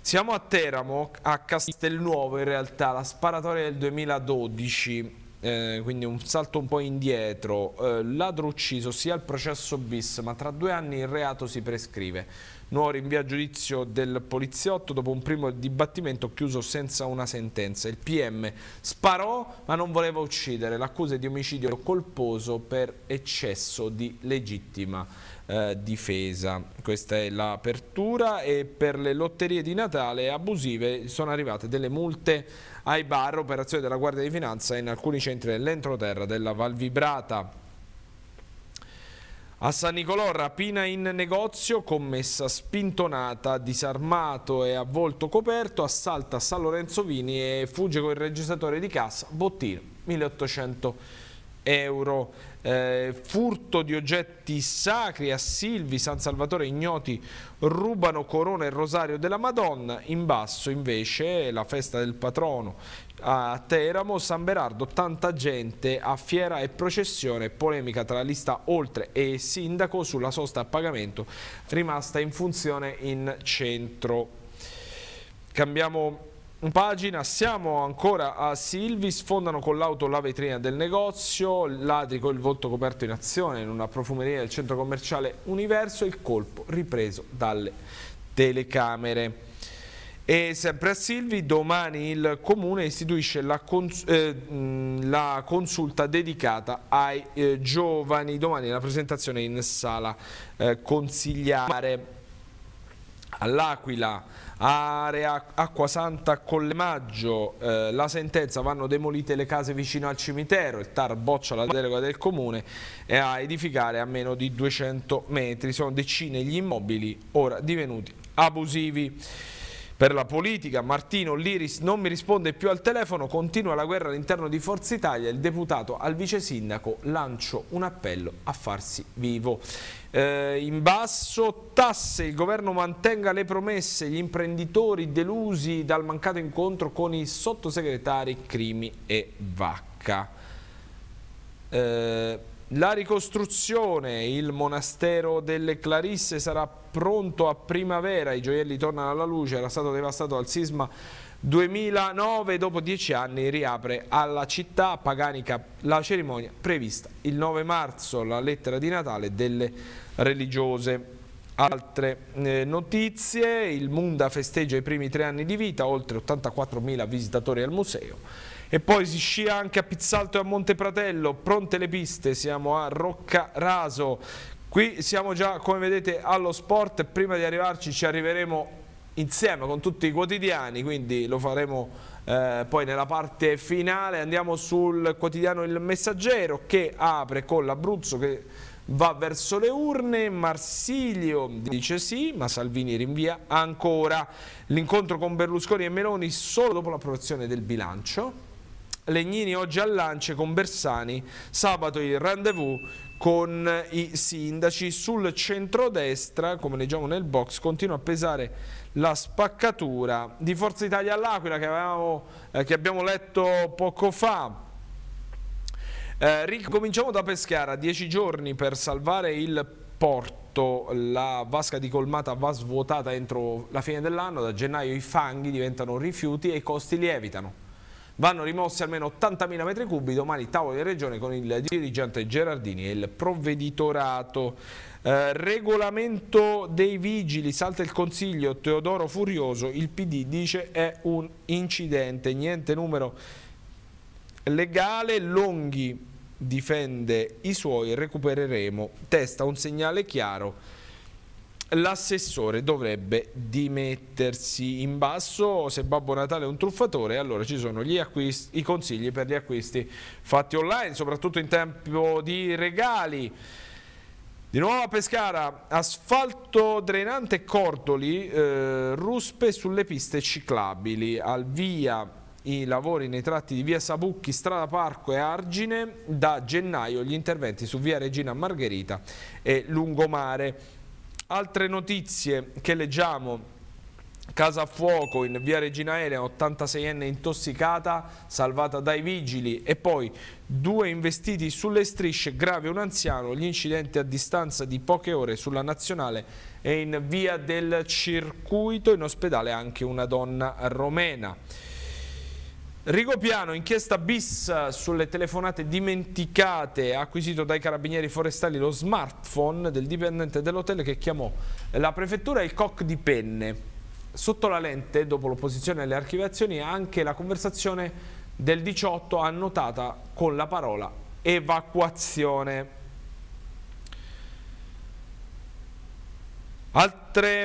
Siamo a Teramo, a Castelnuovo in realtà, la sparatoria del 2012, eh, quindi un salto un po' indietro, eh, ladro ucciso sia al processo bis, ma tra due anni il reato si prescrive. Nuovo rinvio a giudizio del poliziotto dopo un primo dibattimento chiuso senza una sentenza. Il PM sparò ma non voleva uccidere. L'accusa è di omicidio colposo per eccesso di legittima eh, difesa. Questa è l'apertura e per le lotterie di Natale abusive sono arrivate delle multe ai bar, operazione della Guardia di Finanza in alcuni centri dell'entroterra della Valvibrata. A San Nicolò rapina in negozio, commessa spintonata, disarmato e avvolto coperto, assalta San Lorenzo Vini e fugge con il registratore di cassa, bottino, 1800 euro. Eh, furto di oggetti sacri a Silvi, San Salvatore Ignoti rubano Corona e Rosario della Madonna, in basso invece la festa del patrono a Teramo, San Berardo, tanta gente a fiera e processione, polemica tra lista oltre e sindaco sulla sosta a pagamento rimasta in funzione in centro. Cambiamo pagina, siamo ancora a Silvi, sfondano con l'auto la vetrina del negozio, ladri con il volto coperto in azione in una profumeria del centro commerciale Universo, il colpo ripreso dalle telecamere. E sempre a Silvi, domani il Comune istituisce la, cons eh, la consulta dedicata ai eh, giovani. Domani la presentazione in sala eh, consigliare. All'Aquila, area Acquasanta Collemaggio, eh, la sentenza vanno demolite le case vicino al cimitero, il TAR boccia la delega del comune e a edificare a meno di 200 metri, sono decine gli immobili ora divenuti abusivi. Per la politica, Martino Liris non mi risponde più al telefono, continua la guerra all'interno di Forza Italia, il deputato al vice sindaco lancio un appello a farsi vivo. Eh, in basso tasse, il governo mantenga le promesse, gli imprenditori delusi dal mancato incontro con i sottosegretari Crimi e Vacca. Eh, la ricostruzione, il monastero delle Clarisse sarà pronto a primavera, i gioielli tornano alla luce, era stato devastato dal sisma 2009, dopo dieci anni riapre alla città paganica la cerimonia prevista il 9 marzo, la lettera di Natale delle religiose. Altre eh, notizie, il Munda festeggia i primi tre anni di vita, oltre 84.000 visitatori al museo e poi si scia anche a Pizzalto e a Montepratello, pronte le piste, siamo a Roccaraso. Qui siamo già, come vedete, allo sport, prima di arrivarci ci arriveremo insieme con tutti i quotidiani, quindi lo faremo eh, poi nella parte finale. Andiamo sul quotidiano Il Messaggero che apre con l'Abruzzo che va verso le urne, Marsilio dice sì, ma Salvini rinvia ancora l'incontro con Berlusconi e Meloni solo dopo l'approvazione del bilancio. Legnini oggi al lance con Bersani, sabato il rendezvous con i sindaci sul centrodestra, come leggiamo nel box, continua a pesare la spaccatura di Forza Italia all'Aquila che, eh, che abbiamo letto poco fa. Eh, ricominciamo da Pescara, 10 giorni per salvare il porto, la vasca di colmata va svuotata entro la fine dell'anno, da gennaio i fanghi diventano rifiuti e i costi lievitano. Vanno rimossi almeno 80.000 metri cubi, domani tavolo di regione con il dirigente Gerardini e il provveditorato. Eh, regolamento dei vigili, salta il consiglio, Teodoro Furioso, il PD dice è un incidente, niente numero legale, Longhi difende i suoi, recupereremo, testa un segnale chiaro l'assessore dovrebbe dimettersi in basso se Babbo Natale è un truffatore allora ci sono acquisti, i consigli per gli acquisti fatti online soprattutto in tempo di regali di nuovo a Pescara, asfalto drenante Cordoli, eh, ruspe sulle piste ciclabili, al via i lavori nei tratti di via Sabucchi, strada Parco e Argine, da gennaio gli interventi su via Regina Margherita e Lungomare. Altre notizie che leggiamo Casa a fuoco in via Regina Elena, 86enne intossicata, salvata dai vigili e poi due investiti sulle strisce, grave un anziano, gli incidenti a distanza di poche ore sulla nazionale e in via del circuito, in ospedale anche una donna romena. Rigopiano, inchiesta bis sulle telefonate dimenticate, ha acquisito dai carabinieri forestali lo smartphone del dipendente dell'hotel che chiamò la prefettura e il coc di penne. Sotto la lente, dopo l'opposizione alle archiviazioni, anche la conversazione del 18 annotata con la parola evacuazione. Al Altre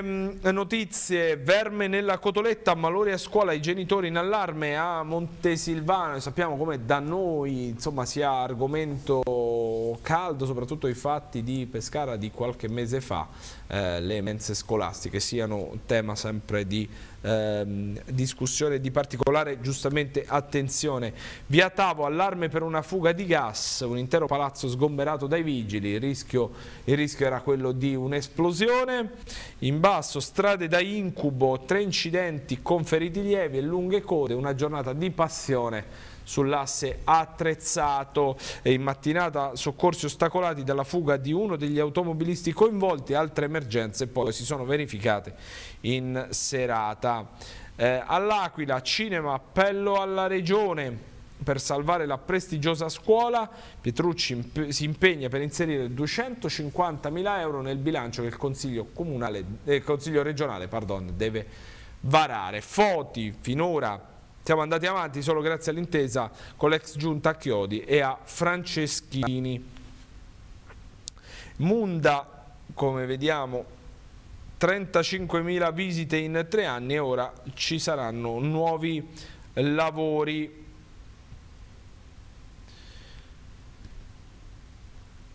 notizie, verme nella cotoletta, malori a scuola, i genitori in allarme a Montesilvano, sappiamo come da noi insomma, sia argomento caldo, soprattutto i fatti di Pescara di qualche mese fa, eh, le mense scolastiche siano un tema sempre di ehm, discussione di particolare giustamente attenzione. Via Tavo, allarme per una fuga di gas, un intero palazzo sgomberato dai vigili, il rischio, il rischio era quello di un'esplosione. In basso, strade da incubo, tre incidenti con feriti lievi e lunghe code, una giornata di passione sull'asse attrezzato e in mattinata soccorsi ostacolati dalla fuga di uno degli automobilisti coinvolti altre emergenze poi si sono verificate in serata eh, all'Aquila cinema appello alla regione per salvare la prestigiosa scuola, Pietrucci imp si impegna per inserire 250.000 euro nel bilancio che il Consiglio, comunale, eh, Consiglio regionale pardon, deve varare. Foti finora siamo andati avanti solo grazie all'intesa con l'ex giunta a Chiodi e a Franceschini. Munda, come vediamo, 35.000 visite in tre anni e ora ci saranno nuovi lavori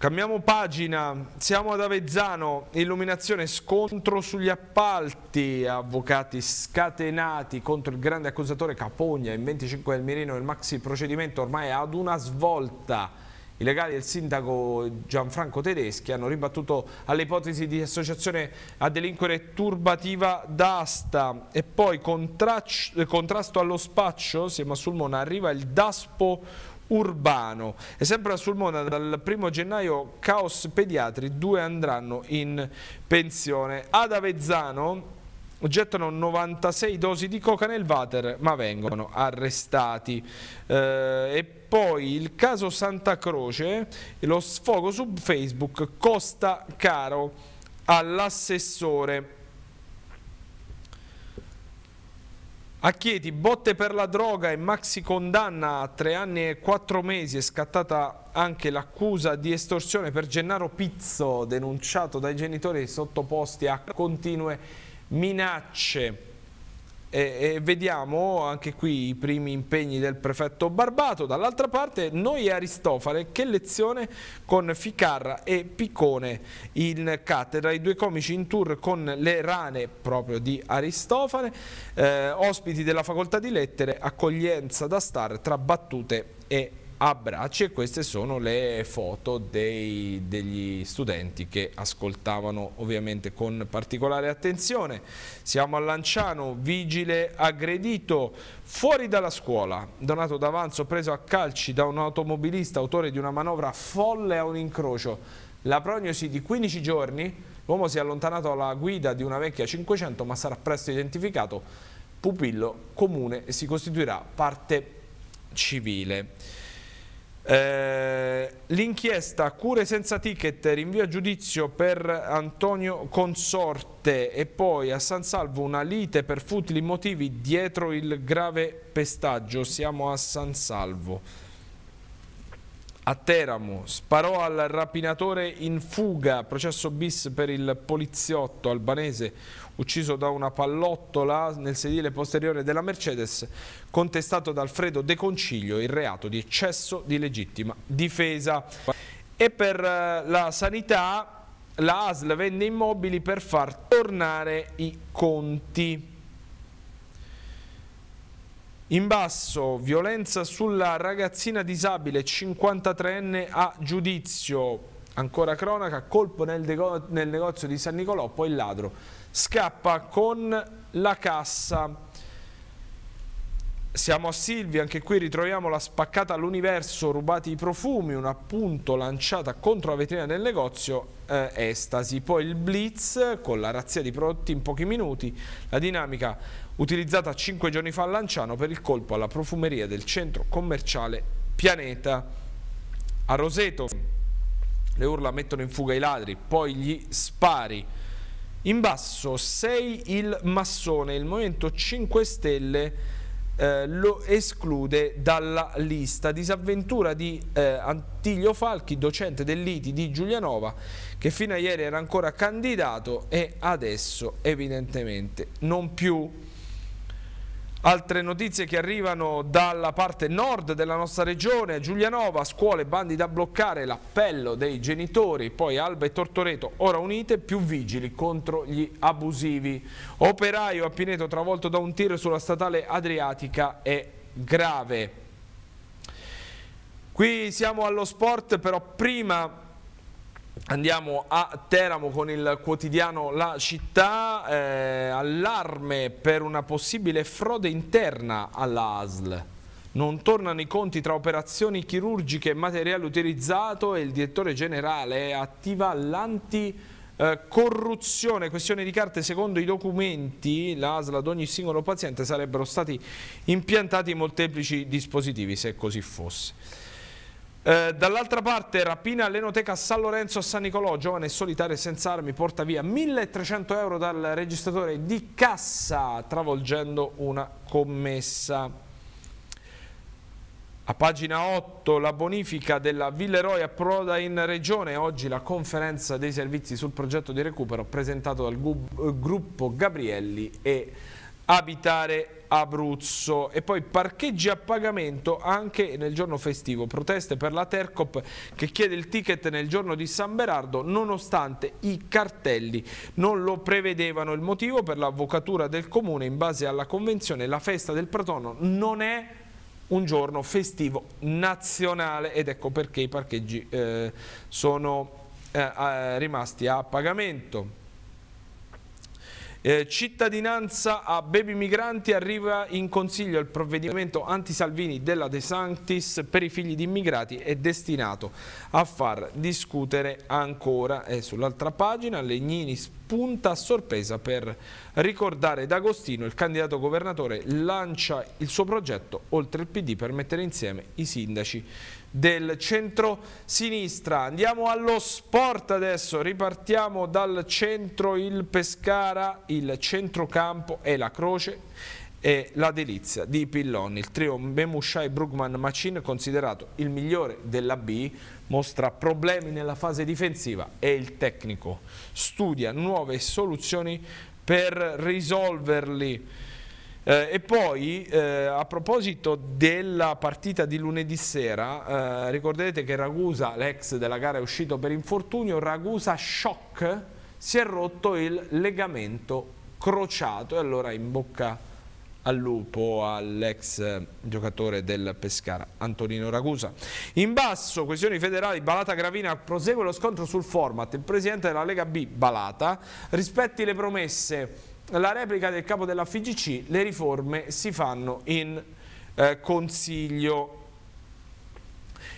Cambiamo pagina, siamo ad Avezzano, illuminazione, scontro sugli appalti, avvocati scatenati contro il grande accusatore Capogna in 25 del Mirino, il maxi procedimento ormai ad una svolta. I legali del sindaco Gianfranco Tedeschi hanno ribattuto all'ipotesi di associazione a delinquere turbativa d'asta e poi contrasto allo spaccio, siamo a Sulmona, arriva il DASPO urbano. E sempre sul mondo, dal primo gennaio caos pediatri, due andranno in pensione. Ad Avezzano gettano 96 dosi di coca nel water ma vengono arrestati. Eh, e poi il caso Santa Croce, lo sfogo su Facebook costa caro all'assessore A Chieti, botte per la droga e maxi condanna a tre anni e quattro mesi è scattata anche l'accusa di estorsione per Gennaro Pizzo, denunciato dai genitori sottoposti a continue minacce e, e vediamo anche qui i primi impegni del prefetto Barbato. Dall'altra parte noi Aristofane che lezione con Ficarra e Piccone in cattedra, i due comici in tour con le rane proprio di Aristofane, eh, ospiti della facoltà di lettere, accoglienza da star tra battute e abbracci e queste sono le foto dei, degli studenti che ascoltavano ovviamente con particolare attenzione. Siamo a Lanciano, vigile aggredito fuori dalla scuola, donato d'avanzo preso a calci da un automobilista autore di una manovra folle a un incrocio. La prognosi di 15 giorni, l'uomo si è allontanato dalla guida di una vecchia 500 ma sarà presto identificato, pupillo comune e si costituirà parte civile. Eh, l'inchiesta cure senza ticket rinvia giudizio per Antonio Consorte e poi a San Salvo una lite per futili motivi dietro il grave pestaggio. Siamo a San Salvo. A Teramo sparò al rapinatore in fuga, processo bis per il poliziotto albanese ucciso da una pallottola nel sedile posteriore della Mercedes, contestato da Alfredo De Conciglio il reato di eccesso di legittima difesa. E per eh, la sanità la ASL vende immobili per far tornare i conti. In basso, violenza sulla ragazzina disabile 53enne a giudizio. Ancora cronaca, colpo nel, nel negozio di San Nicolò, poi il ladro scappa con la cassa. Siamo a Silvia, anche qui ritroviamo la spaccata all'universo, rubati i profumi, un appunto lanciata contro la vetrina del negozio, eh, estasi. Poi il blitz con la razzia di prodotti in pochi minuti, la dinamica utilizzata 5 giorni fa a Lanciano per il colpo alla profumeria del centro commerciale Pianeta a Roseto. Le urla mettono in fuga i ladri, poi gli spari. In basso sei il massone, il Movimento 5 Stelle eh, lo esclude dalla lista. Disavventura di eh, Antiglio Falchi, docente dell'ITI di Giulianova, che fino a ieri era ancora candidato e adesso evidentemente non più. Altre notizie che arrivano dalla parte nord della nostra regione, Giulianova, scuole, bandi da bloccare, l'appello dei genitori, poi Alba e Tortoreto, ora unite, più vigili contro gli abusivi. Operaio a Pineto travolto da un tiro sulla statale Adriatica è grave. Qui siamo allo sport, però prima Andiamo a Teramo con il quotidiano La Città, eh, allarme per una possibile frode interna alla ASL. Non tornano i conti tra operazioni chirurgiche e materiale utilizzato e il direttore generale attiva l'anticorruzione. questione di carte, secondo i documenti, la ASL ad ogni singolo paziente sarebbero stati impiantati molteplici dispositivi se così fosse. Eh, dall'altra parte rapina all'enoteca San Lorenzo a San Nicolò, giovane solitario senza armi, porta via 1300 euro dal registratore di cassa travolgendo una commessa. A pagina 8 la bonifica della Villeroy approda in regione, oggi la conferenza dei servizi sul progetto di recupero presentato dal eh, gruppo Gabrielli e Abitare Abruzzo e poi parcheggi a pagamento anche nel giorno festivo, proteste per la Tercop che chiede il ticket nel giorno di San Berardo nonostante i cartelli non lo prevedevano, il motivo per l'avvocatura del comune in base alla convenzione la festa del Pratono non è un giorno festivo nazionale ed ecco perché i parcheggi eh, sono eh, rimasti a pagamento. Eh, cittadinanza a baby migranti arriva in consiglio il provvedimento anti-Salvini della De Sanctis per i figli di immigrati è destinato a far discutere ancora. E eh, sull'altra pagina Legnini spiega spunta a sorpresa per ricordare D'Agostino, il candidato governatore lancia il suo progetto oltre il PD per mettere insieme i sindaci del centro-sinistra. Andiamo allo sport adesso, ripartiamo dal centro il Pescara, il centrocampo e la croce e la delizia di Pillon, il trio Memusciai Brugman Macin considerato il migliore della B mostra problemi nella fase difensiva e il tecnico studia nuove soluzioni per risolverli. Eh, e poi eh, a proposito della partita di lunedì sera, eh, ricorderete che Ragusa, l'ex della gara è uscito per infortunio, Ragusa shock, si è rotto il legamento crociato e allora in bocca al Lupo, all'ex eh, giocatore del Pescara Antonino Ragusa. In basso, questioni federali, Balata Gravina prosegue lo scontro sul format, il presidente della Lega B, Balata, rispetti le promesse, la replica del capo della FIGC, le riforme si fanno in eh, consiglio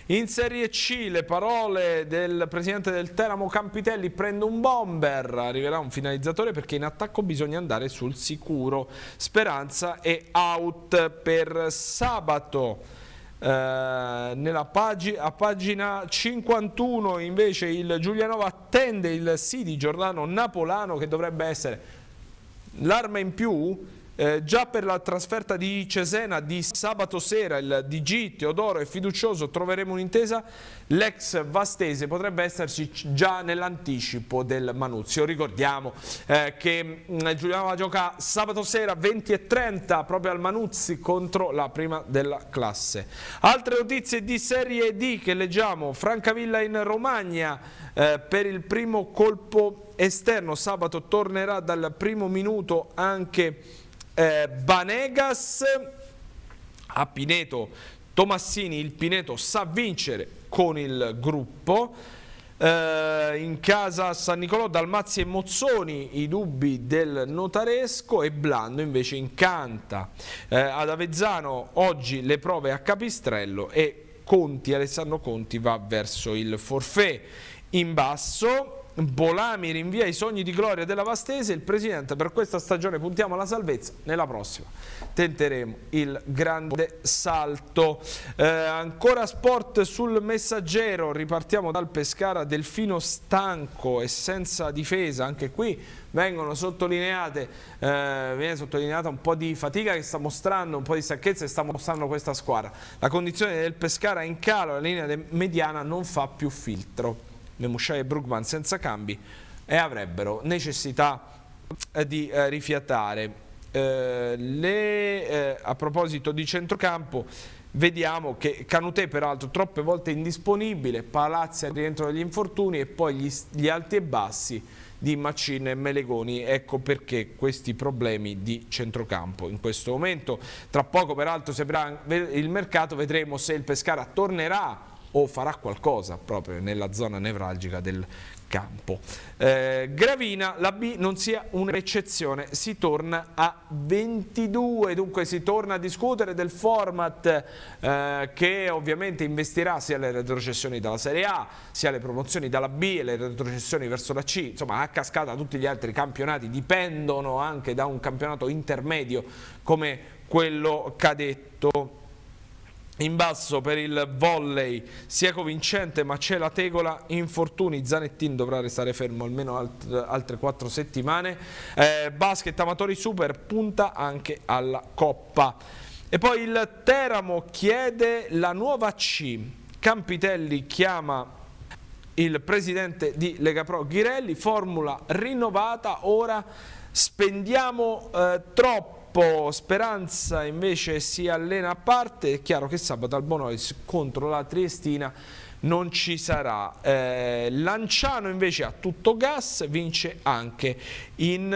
in Serie C le parole del presidente del Teramo Campitelli prende un bomber, arriverà un finalizzatore perché in attacco bisogna andare sul sicuro. Speranza è out per sabato. Eh, pag a pagina 51 invece il Giulianova attende il sì di Giordano Napolano che dovrebbe essere l'arma in più eh, già per la trasferta di Cesena di sabato sera il DG Teodoro è Fiducioso troveremo un'intesa, l'ex Vastese potrebbe esserci già nell'anticipo del Manuzio. Ricordiamo eh, che mm, Giuliano gioca sabato sera 20.30 proprio al Manuzzi contro la prima della classe. Altre notizie di Serie D che leggiamo, Francavilla in Romagna eh, per il primo colpo esterno, sabato tornerà dal primo minuto anche eh, Banegas a Pineto, Tomassini, il Pineto sa vincere con il gruppo, eh, in casa San Nicolò Dalmazzi e Mozzoni i dubbi del notaresco e Blando invece incanta eh, ad Avezzano oggi le prove a Capistrello e Conti, Alessandro Conti va verso il forfè in basso Bolami rinvia i sogni di gloria della Vastese, il presidente per questa stagione puntiamo alla salvezza, nella prossima tenteremo il grande salto. Eh, ancora sport sul messaggero, ripartiamo dal Pescara, Delfino stanco e senza difesa, anche qui vengono sottolineate, eh, viene sottolineata un po' di fatica che sta mostrando, un po' di stanchezza che sta mostrando questa squadra. La condizione del Pescara è in calo, la linea mediana non fa più filtro. Nemusciai e Brugman senza cambi e avrebbero necessità di eh, rifiatare. Eh, le, eh, a proposito di centrocampo, vediamo che Canutè peraltro troppe volte indisponibile, Palazzi al rientro dagli infortuni e poi gli, gli alti e bassi di Macin e Melegoni, ecco perché questi problemi di centrocampo in questo momento. Tra poco peraltro se il mercato vedremo se il Pescara tornerà o farà qualcosa proprio nella zona nevralgica del campo. Eh, Gravina, la B non sia un'eccezione, si torna a 22, dunque si torna a discutere del format eh, che ovviamente investirà sia le retrocessioni dalla Serie A, sia le promozioni dalla B e le retrocessioni verso la C, insomma a cascata tutti gli altri campionati dipendono anche da un campionato intermedio come quello cadetto. In basso per il volley Sieco convincente ma c'è la tegola, infortuni, Zanettin dovrà restare fermo almeno alt altre quattro settimane. Eh, basket Amatori Super punta anche alla Coppa. E poi il Teramo chiede la nuova C. Campitelli chiama il presidente di Lega Pro Ghirelli, formula rinnovata, ora spendiamo eh, troppo Campo Speranza invece si allena a parte, è chiaro che sabato al Albonois contro la Triestina non ci sarà. Eh, Lanciano invece a tutto gas vince anche in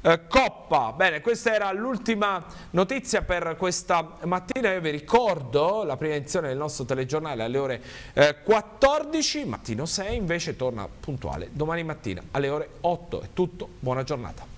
eh, Coppa. Bene, questa era l'ultima notizia per questa mattina. Io vi ricordo la prima edizione del nostro telegiornale alle ore 14, eh, mattino 6 invece torna puntuale domani mattina alle ore 8. È tutto, buona giornata.